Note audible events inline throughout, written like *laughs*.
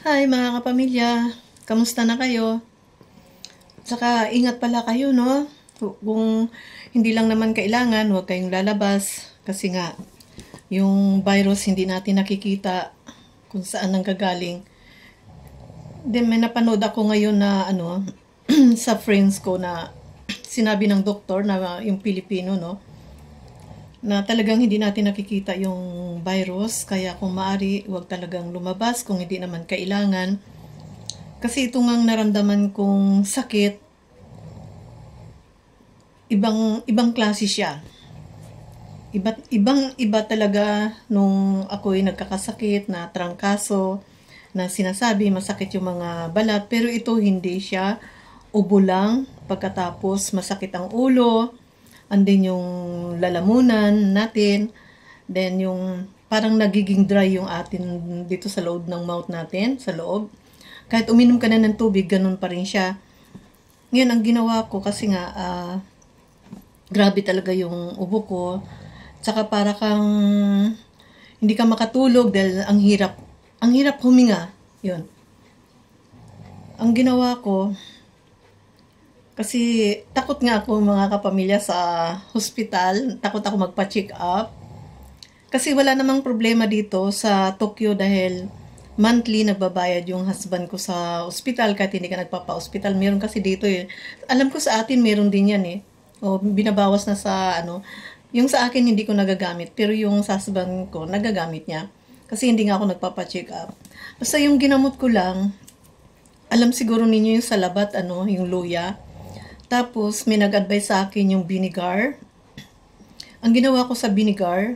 Hi mga kapamilya, kamusta na kayo? Saka ingat pala kayo no, kung hindi lang naman kailangan, huwag kayong lalabas kasi nga yung virus hindi natin nakikita kung saan ang gagaling. Then may napanood ako ngayon na ano *clears throat* sa friends ko na sinabi ng doktor na yung Pilipino no, na talagang hindi natin nakikita yung virus. Kaya kung maari, huwag talagang lumabas kung hindi naman kailangan. Kasi ito ngang naramdaman kong sakit, ibang ibang klase siya. Iba, ibang iba talaga nung ako'y nagkakasakit na trangkaso na sinasabi masakit yung mga balat pero ito hindi siya ubo lang pagkatapos masakit ang ulo andin yung lalamunan natin, then yung parang nagiging dry yung atin dito sa loob ng mouth natin, sa loob. Kahit uminom ka na ng tubig, ganun pa rin siya. Ngayon, ang ginawa ko kasi nga, uh, grabe talaga yung ubo ko. Tsaka para kang hindi ka makatulog dahil ang hirap, ang hirap huminga. Yun. Ang ginawa ko, kasi takot nga ako mga kapamilya sa hospital. Takot ako magpa-check up. Kasi wala namang problema dito sa Tokyo dahil monthly nagbabayad yung husband ko sa hospital kahit hindi ka nagpapa-hospital. Meron kasi dito eh. Alam ko sa atin meron din yan eh. O binabawas na sa ano. Yung sa akin hindi ko nagagamit pero yung sa husband ko nagagamit niya. Kasi hindi nga ako nagpapa-check up. Basta yung ginamot ko lang, alam siguro ninyo yung salabat, ano, yung luya. Tapos, may nag-advise sa akin yung vinegar. Ang ginawa ko sa vinegar,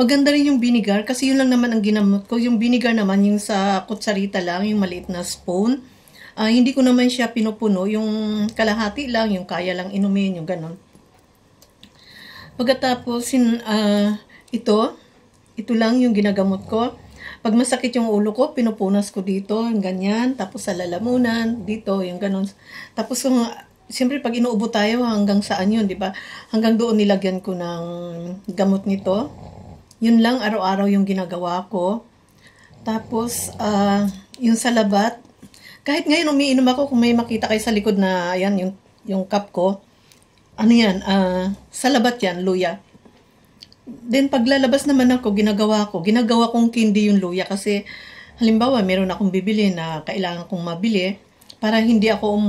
maganda rin yung vinegar kasi yun lang naman ang ginamot ko. Yung vinegar naman, yung sa kutsarita lang, yung maliit na spoon. Uh, hindi ko naman siya pinupuno, yung kalahati lang, yung kaya lang inumin, yung ganun. Pagkatapos, sin, uh, ah, ito, ito lang yung ginagamot ko. Pag masakit yung ulo ko, pinupunas ko dito, yung ganyan. Tapos sa lalamunan, dito, yung ganun. Tapos kung siyempre pag inuubo tayo hanggang saan yun, di ba? Hanggang doon nilagyan ko ng gamot nito. Yun lang araw-araw yung ginagawa ko. Tapos, uh, yung salabat, kahit ngayon umiinom ako kung may makita kayo sa likod na, ayan, yung, yung cup ko. Ano yan? Uh, ah, salabat yan, luya. Then, paglalabas naman ako, ginagawa ko. Ginagawa kong kindi yung luya kasi, halimbawa, meron akong bibili na kailangan kong mabili para hindi ako um,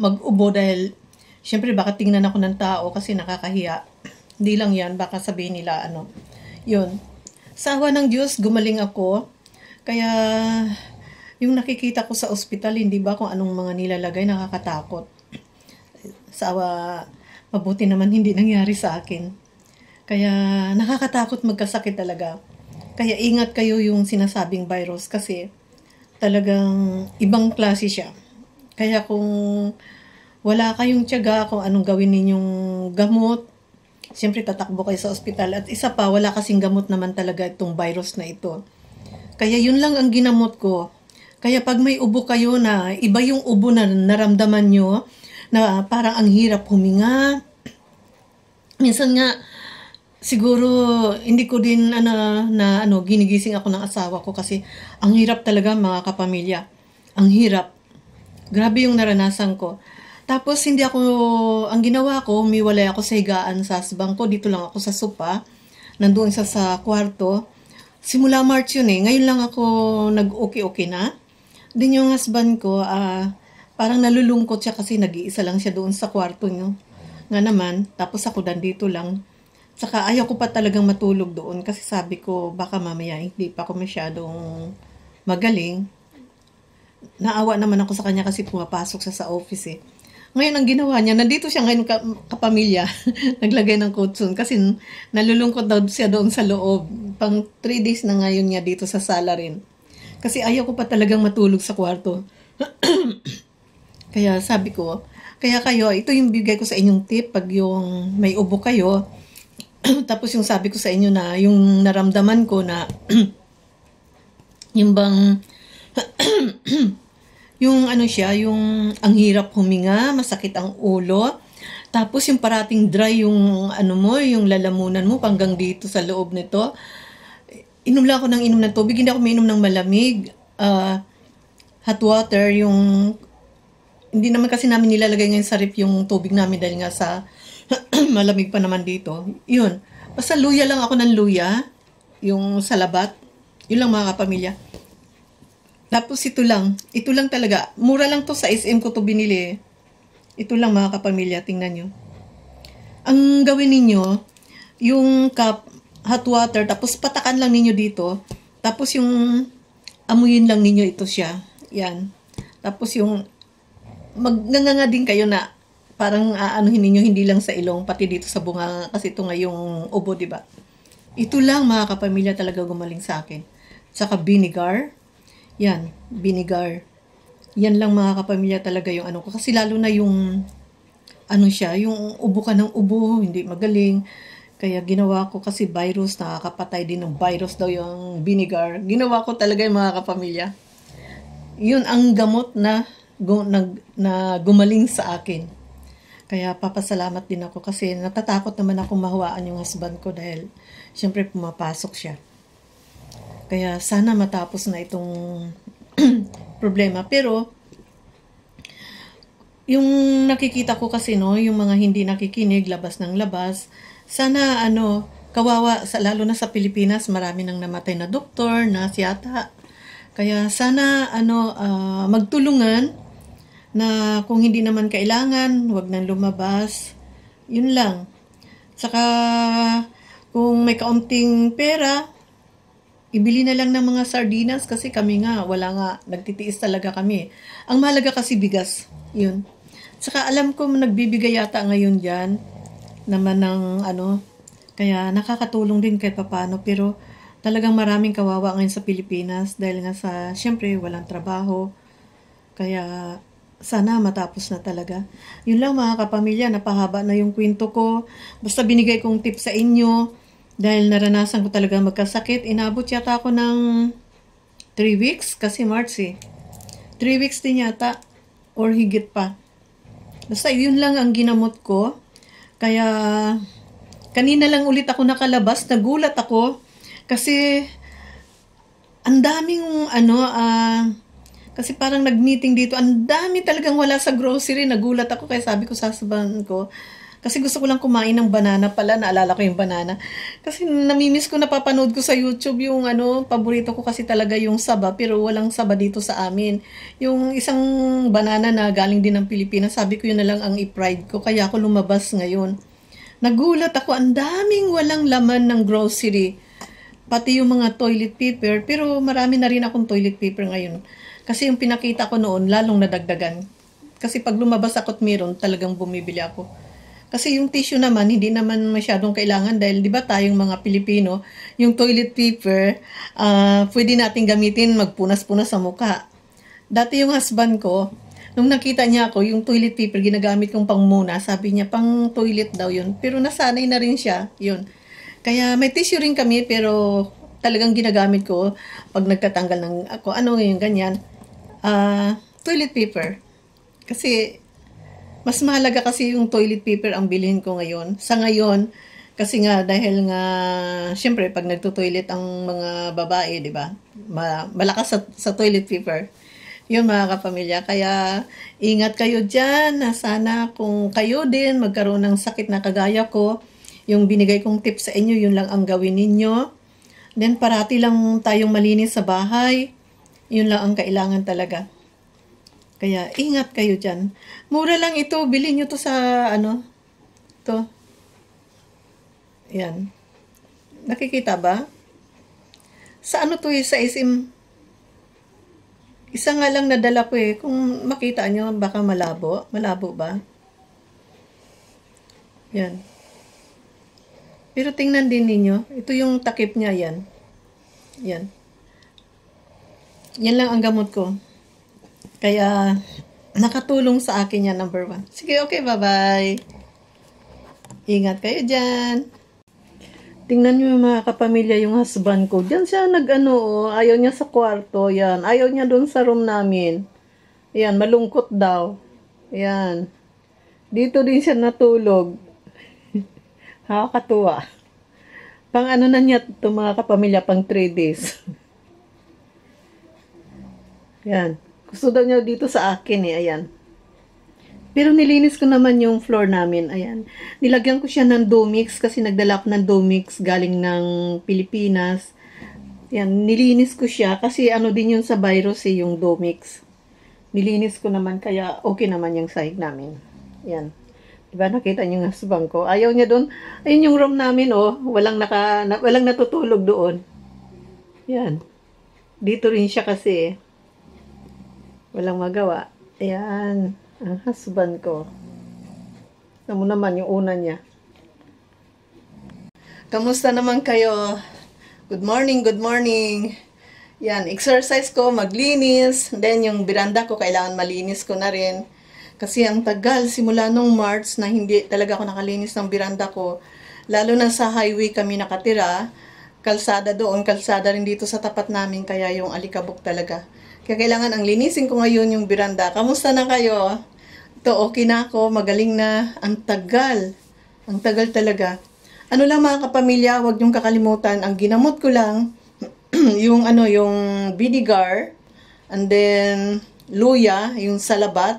mag-ubo dahil syempre baka tingnan ako ng tao kasi nakakahiya. *clears throat* Hindi lang yan, baka sabihin nila ano. Yun. Sa awa ng Diyos, gumaling ako. Kaya yung nakikita ko sa ospital, hindi ba kung anong mga nilalagay, nakakatakot. *clears throat* Sa awa, mabuti naman hindi nangyari sa akin. Kaya nakakatakot magkasakit talaga. Kaya ingat kayo yung sinasabing virus kasi talagang ibang klase siya. Kaya kung wala kayong tiyaga kung anong gawin ninyong gamot, siyempre tatakbo kayo sa ospital. At isa pa, wala kasing gamot naman talaga itong virus na ito. Kaya yun lang ang ginamot ko. Kaya pag may ubo kayo na iba yung ubo na naramdaman nyo, na parang ang hirap huminga, minsan nga, siguro hindi ko din ano, na ano ginigising ako ng asawa ko kasi ang hirap talaga mga kapamilya. Ang hirap. Grabe yung naranasan ko. Tapos hindi ako, ang ginawa ko, umiwalay ako sa higaan sa asbang ko. Dito lang ako sa sopa. Nandoon sa sa kwarto. Simula March yun eh. Ngayon lang ako nag-okay-okay na. Din yung husband ko, uh, parang nalulungkot siya kasi nag-iisa lang siya doon sa kwarto niyo. Nga naman, tapos ako dito lang. Saka ayaw ko pa talagang matulog doon kasi sabi ko baka mamaya hindi pa ako masyadong magaling naawa naman ako sa kanya kasi pumapasok siya sa office eh. Ngayon, ang ginawa niya, nandito siya ngayon ka, kapamilya, *laughs* naglagay ng kutsun kasi nalulungkot daw siya doon sa loob. Pang 3 days na ngayon niya dito sa sala rin. Kasi ayaw ko pa talagang matulog sa kwarto. *clears throat* kaya sabi ko, kaya kayo, ito yung bigay ko sa inyong tip pag yung may ubo kayo. *clears throat* tapos yung sabi ko sa inyo na yung naramdaman ko na *clears throat* yung bang yung ano siya, yung ang hirap huminga, masakit ang ulo. Tapos yung parating dry yung ano mo, yung lalamunan mo panggang dito sa loob nito. Inom lang ako ng inom ng tubig, hindi ako uminom ng malamig. Uh, hot water, yung hindi naman kasi namin nilalagay ngayon sa ref yung tubig namin dahil nga sa *clears throat* malamig pa naman dito. Yun. Basta luya lang ako ng luya, yung salabat. Yun lang mga kapamilya. Tapos ito lang. Ito lang talaga. Mura lang to sa SM ko to binili. Ito lang mga kapamilya. Tingnan nyo. Ang gawin ninyo, yung cup, hot water, tapos patakan lang ninyo dito. Tapos yung amuyin lang ninyo ito siya. Yan. Tapos yung magnganga din kayo na parang aanuhin ninyo hindi lang sa ilong, pati dito sa bunga kasi ito nga yung ubo, di ba? Ito lang mga kapamilya talaga gumaling sa akin. Tsaka vinegar yan, vinegar. Yan lang mga kapamilya talaga yung ano ko. Kasi lalo na yung, ano siya, yung ubo ka ng ubo, hindi magaling. Kaya ginawa ko kasi virus, nakakapatay din ng virus daw yung vinegar. Ginawa ko talaga yung mga kapamilya. Yun ang gamot na, gu, na, na gumaling sa akin. Kaya papasalamat din ako kasi natatakot naman ako mahuwaan yung husband ko dahil syempre pumapasok siya. Kaya sana matapos na itong *clears throat* problema. Pero, yung nakikita ko kasi no, yung mga hindi nakikinig, labas ng labas, sana ano, kawawa, sa, lalo na sa Pilipinas, marami nang namatay na doktor, na siyata. Kaya sana ano, uh, magtulungan na kung hindi naman kailangan, huwag nang lumabas. Yun lang. Saka, kung may kaunting pera, ibili na lang ng mga sardinas kasi kami nga, wala nga, nagtitiis talaga kami. Ang mahalaga kasi bigas, yun. Saka alam ko nagbibigay yata ngayon dyan, naman ng ano, kaya nakakatulong din kahit papano, pero talagang maraming kawawa ngayon sa Pilipinas dahil nga sa, syempre, walang trabaho. Kaya sana matapos na talaga. Yun lang mga kapamilya, napahaba na yung kwento ko. Basta binigay kong tip sa inyo dahil naranasan ko talaga magkasakit, inabot yata ako ng 3 weeks kasi March eh. 3 weeks din yata or higit pa. Basta yun lang ang ginamot ko. Kaya kanina lang ulit ako nakalabas, nagulat ako kasi ang daming ano ah uh, kasi parang nag-meeting dito, ang dami talagang wala sa grocery. Nagulat ako kaya sabi ko sa sabahan ko, kasi gusto ko lang kumain ng banana pala. Naalala ko yung banana. Kasi namimiss ko, napapanood ko sa YouTube yung ano, paborito ko kasi talaga yung saba. Pero walang saba dito sa amin. Yung isang banana na galing din ng Pilipinas, sabi ko yun na lang ang i-pride ko. Kaya ako lumabas ngayon. Nagulat ako, ang daming walang laman ng grocery. Pati yung mga toilet paper. Pero marami na rin akong toilet paper ngayon. Kasi yung pinakita ko noon, lalong nadagdagan. Kasi pag lumabas ako't meron, talagang bumibili ako. Kasi yung tissue naman, hindi naman masyadong kailangan dahil di ba tayong mga Pilipino, yung toilet paper, uh, pwede natin gamitin magpunas-punas sa mukha. Dati yung husband ko, nung nakita niya ako, yung toilet paper ginagamit kong pangmuna, sabi niya pang toilet daw yun. Pero nasanay na rin siya, yun. Kaya may tissue rin kami pero talagang ginagamit ko pag nagkatanggal ng ako, ano yung ganyan, uh, toilet paper. Kasi mas mahalaga kasi yung toilet paper ang bilhin ko ngayon. Sa ngayon, kasi nga dahil nga syempre pag nagto-toilet ang mga babae, 'di ba? Malakas sa, sa toilet paper. 'Yun mga kapamilya, kaya ingat kayo diyan. Sana kung kayo din magkaroon ng sakit na kagaya ko, yung binigay kong tip sa inyo, yun lang ang gawin ninyo. Then parati lang tayong malinis sa bahay. Yun lang ang kailangan talaga. Kaya ingat kayo dyan. Mura lang ito. Bilhin nyo to sa ano. To. Yan. Nakikita ba? Sa ano to eh? Sa SM. Isa nga lang nadala ko eh. Kung makita nyo, baka malabo. Malabo ba? Yan. Pero tingnan din ninyo. Ito yung takip niya yan. Yan. Yan lang ang gamot ko. Kaya, nakatulong sa akin yan, number one. Sige, okay, bye-bye. Ingat kayo dyan. Tingnan nyo yung mga kapamilya, yung husband ko. Diyan siya nag-ano, oh, ayaw niya sa kwarto, yan. Ayaw niya doon sa room namin. Yan, malungkot daw. Yan. Dito din siya natulog. *laughs* Nakakatuwa. Pang ano na niya ito mga kapamilya, pang 3 days. *laughs* yan. Gusto daw niya dito sa akin eh, ayan. Pero nilinis ko naman yung floor namin, ayan. Nilagyan ko siya ng Domix kasi nagdala ko ng Domix galing ng Pilipinas. Ayan, nilinis ko siya kasi ano din yun sa virus eh, yung Domix. Nilinis ko naman kaya okay naman yung sahig namin. Ayan. Diba nakita niyo nga subang ko. Ayaw niya doon. Ayun yung room namin oh. Walang, naka, na, walang natutulog doon. Yan. Dito rin siya kasi eh walang magawa. Ayan, ang husband ko. Alam naman yung una niya. Kamusta naman kayo? Good morning, good morning. Yan, exercise ko, maglinis. Then yung biranda ko, kailangan malinis ko na rin. Kasi ang tagal, simula nung March na hindi talaga ako nakalinis ng biranda ko. Lalo na sa highway kami nakatira. Kalsada doon, kalsada rin dito sa tapat namin. Kaya yung alikabok talaga kaya kailangan ang linisin ko ngayon yung biranda. Kamusta na kayo? Ito, okay na ako. Magaling na. Ang tagal. Ang tagal talaga. Ano lang mga kapamilya, huwag niyong kakalimutan. Ang ginamot ko lang, *clears throat* yung ano, yung vinegar, and then luya, yung salabat.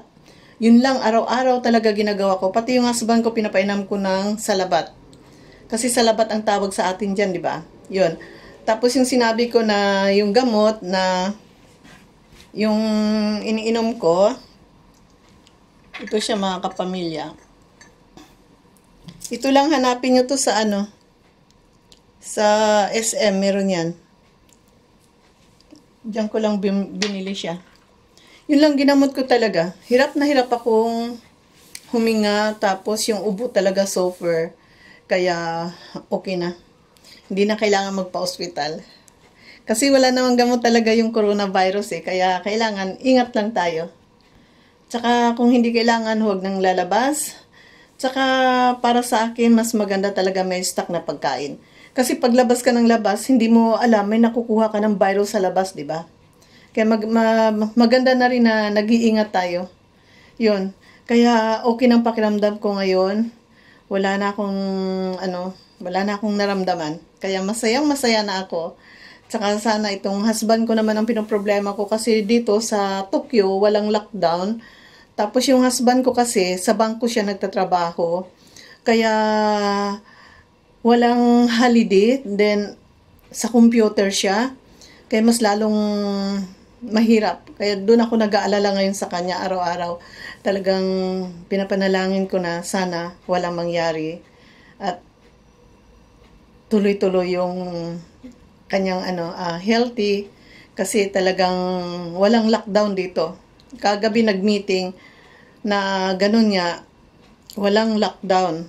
Yun lang, araw-araw talaga ginagawa ko. Pati yung asban ko, pinapainam ko ng salabat. Kasi salabat ang tawag sa atin dyan, di ba? Yun. Tapos yung sinabi ko na yung gamot na yung iniinom ko, ito siya mga kapamilya. Ito lang hanapin nyo to sa ano, sa SM, meron yan. Diyan ko lang binili siya. Yun lang ginamot ko talaga. Hirap na hirap akong huminga, tapos yung ubo talaga suffer. Kaya, okay na. Hindi na kailangan magpa-hospital. Kasi wala namang gamot talaga yung coronavirus eh. Kaya kailangan ingat lang tayo. Tsaka kung hindi kailangan, huwag nang lalabas. Tsaka para sa akin, mas maganda talaga may stock na pagkain. Kasi paglabas ka ng labas, hindi mo alam may nakukuha ka ng virus sa labas, di ba? Kaya mag, ma, maganda na rin na nag-iingat tayo. Yun. Kaya okay ng pakiramdam ko ngayon. Wala na akong, ano, wala na akong naramdaman. Kaya masayang masaya na ako. Tsaka sana itong husband ko naman ang pinoproblema ko kasi dito sa Tokyo, walang lockdown. Tapos yung husband ko kasi, sa bangko siya nagtatrabaho. Kaya walang holiday. Then sa computer siya. Kaya mas lalong mahirap. Kaya doon ako nag-aalala ngayon sa kanya araw-araw. Talagang pinapanalangin ko na sana walang mangyari. At tuloy-tuloy yung kanyang ano, uh, healthy kasi talagang walang lockdown dito. Kagabi nag-meeting na ganun niya, walang lockdown.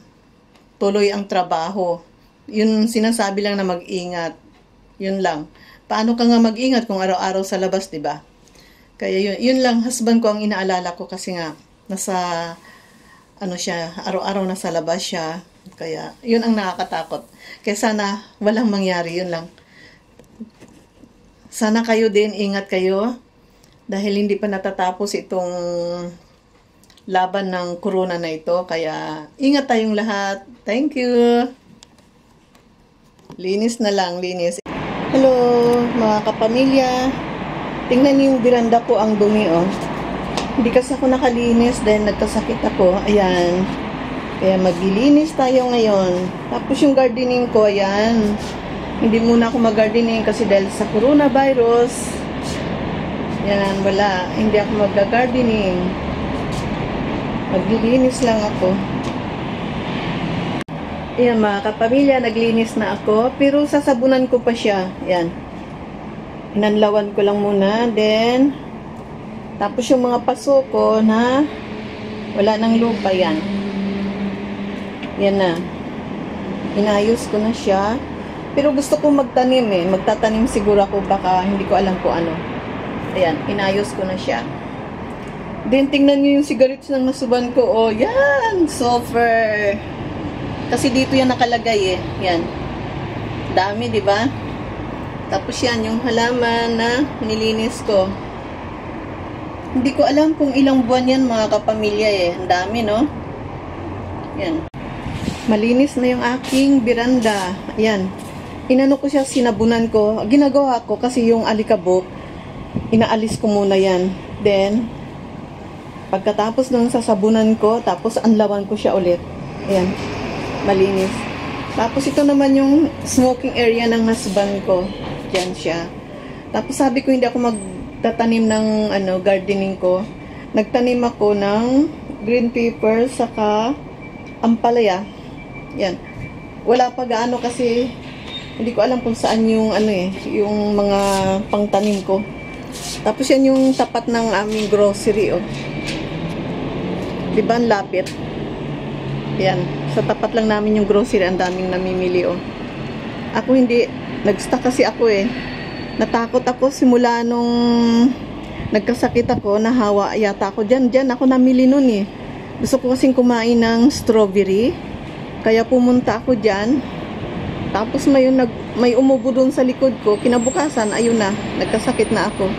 Tuloy ang trabaho. Yun sinasabi lang na mag-ingat. Yun lang. Paano ka nga mag-ingat kung araw-araw sa labas, 'di ba? Kaya yun, yun lang husband ko ang inaalala ko kasi nga nasa ano siya, araw-araw nasa labas siya. Kaya, yun ang nakakatakot. Kaya sana walang mangyari, yun lang. Sana kayo din, ingat kayo. Dahil hindi pa natatapos itong laban ng corona na ito. Kaya ingat tayong lahat. Thank you. Linis na lang, linis. Hello, mga kapamilya. Tingnan niyo yung biranda ko ang dumi, oh. Hindi kasi ako nakalinis dahil nagkasakit ako. Ayan. Kaya maglilinis tayo ngayon. Tapos yung gardening ko, ayan. Hindi muna ako mag-gardening kasi dahil sa coronavirus, yan, wala. Hindi ako mag-gardening. Maglilinis lang ako. Yan mga kapamilya, naglinis na ako. Pero sasabunan ko pa siya. Yan. Inanlawan ko lang muna. Then, tapos yung mga paso ko na wala nang lupa yan. Yan na. Inayos ko na siya. Pero gusto kong magtanim eh. Magtatanim siguro ako baka hindi ko alam kung ano. Ayan, inayos ko na siya. Then, tingnan nyo yung cigarettes ng nasuban ko. Oh, yan! Sulfur! Kasi dito yan nakalagay eh. Yan. Dami, di ba? Tapos yan, yung halaman na nilinis ko. Hindi ko alam kung ilang buwan yan mga kapamilya eh. Ang dami, no? Yan. Malinis na yung aking biranda. Ayan inano ko siya, sinabunan ko. Ginagawa ko kasi yung alikabok, inaalis ko muna yan. Then, pagkatapos ng sasabunan ko, tapos anlawan ko siya ulit. Ayan, malinis. Tapos ito naman yung smoking area ng husband ko. Diyan siya. Tapos sabi ko hindi ako magtatanim ng ano, gardening ko. Nagtanim ako ng green pepper saka ampalaya. Yan. Wala pa gaano kasi hindi ko alam kung saan yung ano eh, yung mga pangtanim ko. Tapos yan yung tapat ng aming grocery oh. 'Di ba lapit? Yan, sa tapat lang namin yung grocery, ang daming namimili oh. Ako hindi nag-stock kasi ako eh. Natakot ako simula nung nagkasakit ako, nahawa yata ako diyan, diyan ako namili noon eh. Gusto ko kasing kumain ng strawberry. Kaya pumunta ako diyan tapos may, nag, may umubo doon sa likod ko. Kinabukasan, ayun na, nagkasakit na ako.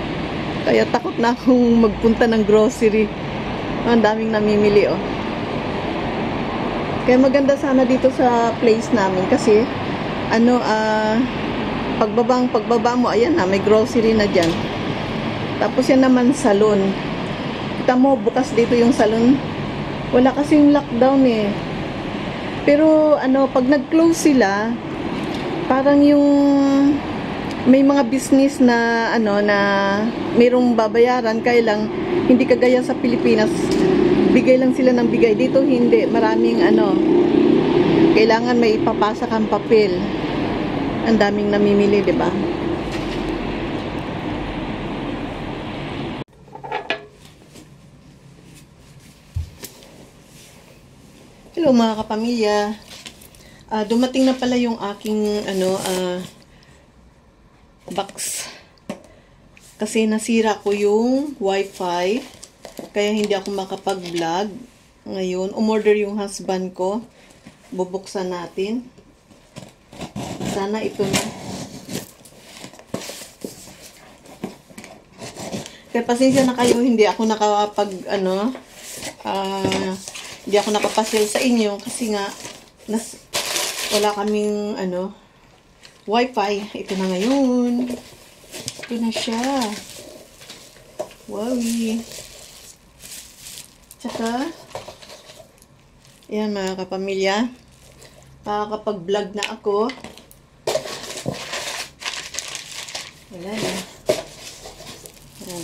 Kaya takot na akong *laughs* magpunta ng grocery. Ang daming namimili, oh. Kaya maganda sana dito sa place namin kasi ano, ah, uh, pagbabang pagbaba mo, ayan na, may grocery na dyan. Tapos yan naman salon. Kita mo, bukas dito yung salon. Wala kasing lockdown eh. Pero ano, pag nag-close sila, parang yung may mga business na ano na mayroong babayaran kaya lang hindi kagaya sa Pilipinas bigay lang sila ng bigay dito hindi maraming ano kailangan may ipapasa kang papel ang daming namimili di ba Hello mga kapamilya Uh, dumating na pala yung aking ano uh, box. Kasi nasira ko yung wifi. Kaya hindi ako makapag-vlog. Ngayon, umorder yung husband ko. Bubuksan natin. Sana ito na. Kaya pasensya na kayo, hindi ako nakapag, ano, uh, hindi ako nakapasil sa inyo. Kasi nga, nas, wala kaming, ano, wifi. Ito na ngayon. Ito na siya. Wowie. Tsaka, yan mga kapamilya, makakapag-vlog na ako. Wala na. Wala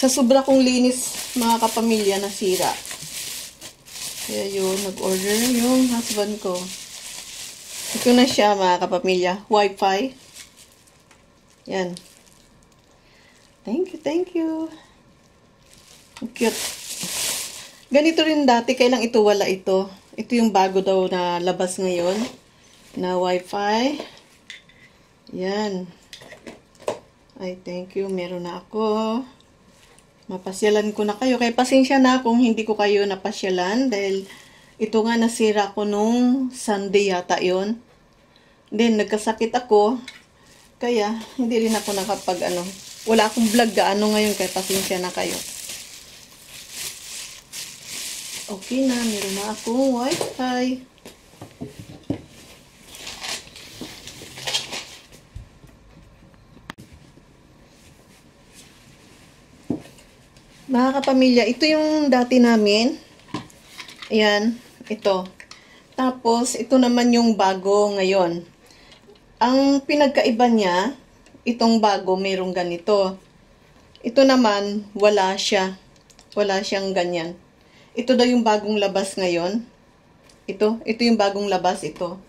Sa sobra kong linis, mga kapamilya, nasira. Kaya yun, nag-order yung husband ko. Ito na siya, mga kapamilya. Wi-Fi. Yan. Thank you, thank you. Cute. Ganito rin dati, kailang ito wala ito. Ito yung bago daw na labas ngayon. Na Wi-Fi. Yan. Ay, thank you. Meron na ako mapasyalan ko na kayo. Kaya pasensya na kung hindi ko kayo napasyalan dahil ito nga nasira ko nung Sunday yata yon. Then nagkasakit ako kaya hindi rin ako nakapag ano. Wala akong vlog gaano ngayon kaya pasensya na kayo. Okay na, meron na akong wifi. Mga kapamilya, ito yung dati namin. Ayan, ito. Tapos, ito naman yung bago ngayon. Ang pinagkaiba niya, itong bago mayroong ganito. Ito naman, wala siya. Wala siyang ganyan. Ito daw yung bagong labas ngayon. Ito, ito yung bagong labas, ito.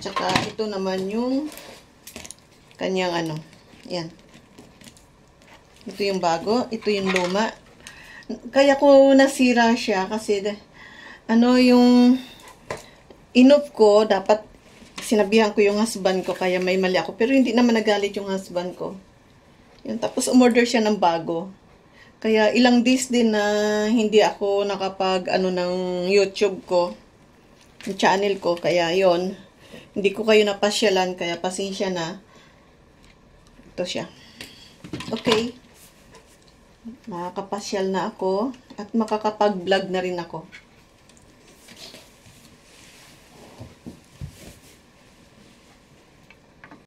Tsaka, ito naman yung kanyang ano. Yan. Ito yung bago, ito yung luma, kaya ko nasira siya kasi ano yung inop ko, dapat sinabihan ko yung husband ko kaya may mali ako. Pero hindi naman nagalit yung husband ko. Yun, tapos umorder siya ng bago. Kaya ilang days din na hindi ako nakapag ano ng YouTube ko, ng channel ko. Kaya yon hindi ko kayo napasyalan, kaya pasensya na. Ito siya. Okay. Makakapasyal na ako at makakapag-vlog na rin ako.